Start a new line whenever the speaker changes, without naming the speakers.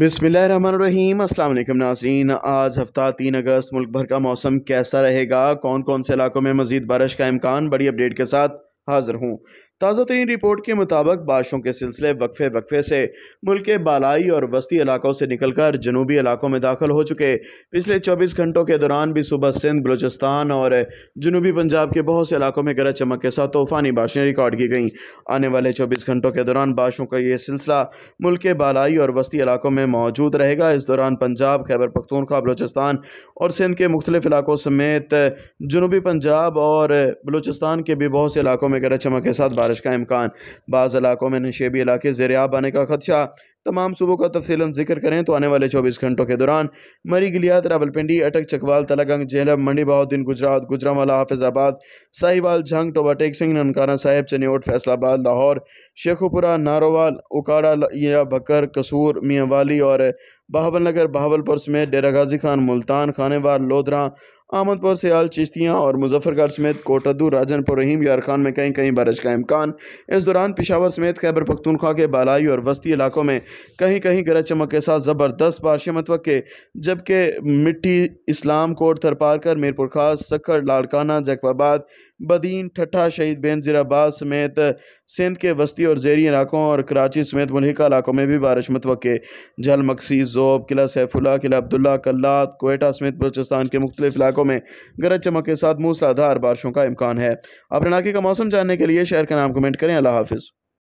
बिसमीम अस्सलाम वालेकुम आज हफ़्ता तीन अगस्त मुल्क भर का मौसम कैसा रहेगा कौन कौन से इलाकों में मज़ीद बारिश का इम्कान बड़ी अपडेट के साथ हाजिर हूँ ताज़ा तरीन रिपोर्ट के मुताबिक बारिशों के सिलसिले वक्फे वक्फे से मुल्क के बालाई और वस्ती इलाकों से निकलकर जनूबी इलाकों में दाखिल हो चुके पिछले 24 घंटों के दौरान भी सुबह सिंध बलोचिस्तान और जनूबी पंजाब के बहुत से इलाकों में गरज चमक के साथ तूफ़ानी बारिशें रिकॉर्ड की गईं आने वाले चौबीस घंटों के दौरान बारिशों का ये सिलसिला मुल्क के बालाई और वस्ती इलाकों में मौजूद रहेगा इस दौरान पंजाब खैबर पख्तूनख्वा बलोचिस्तान और सिंध के मुख्तलिफ इलाकों समेत जनूबी पंजाब और बलोचिस्तान के भी बहुत से इलाकों में में गरज चमक के साथ बारिश का इम्कान बाज़ इलाकों में नशेबी इलाके ज़रियाब आने का खदशा तमाम सूबों का तफसी जिक्र करें तो आने वाले चौबीस घंटों के दौरान मरी गलियात रावलपिंडी अटक चकवाल तलागंग जेलम मंडी बहाउद्दीन गुजरात गुजरावाला हाफिजाबाद साहिवाल झंग टोबा टेक सिंह ननकाना साहेब चनीट फैसलाबाद लाहौर शेखुपुरा नारोवाल उकाड़ा या बकर कसूर मियाँवाली और बहावल नगर बहावलपुर समेत डेरा गाजी खान मुल्तान खानेवार लोधरा आमदपुर सियाल चिश्तियाँ और मुजफ्फरगढ़ समेत कोटदू राजनपुर रहीम यार खान में कहीं कहीं बारिश का इम्कान इस दौरान पिशावर समेत खैबर पख्तूनख्वा के बालाई और वस्ती इलाकों में कहीं कहीं गरज चमक के साथ ज़बरदस्त बारिशें मतवक़े जबकि मिट्टी इस्लाम कोट थरपारकर मीरपुर खास सखर लाड़काना जैकबाबाद बदीन ठट्ठा शहीद बेन जीराबाद समेत सिंध के वस्ती और जेरी इलाकों और कराची समेत मुनका इलाकों में भी बारिश मतवक़ जलमकसी जोब किला सैफुल्ला किला अब्दुल्ला कल्लात कोयटा समेत बलोचिस्तान के मुख्तलिफ इलाकों में गरज चमक के साथ मूसलाधार बारिशों का इम्कान है अपने इलाके का मौसम जानने के लिए शहर का नाम कमेंट करें अल्लाह हाफिज़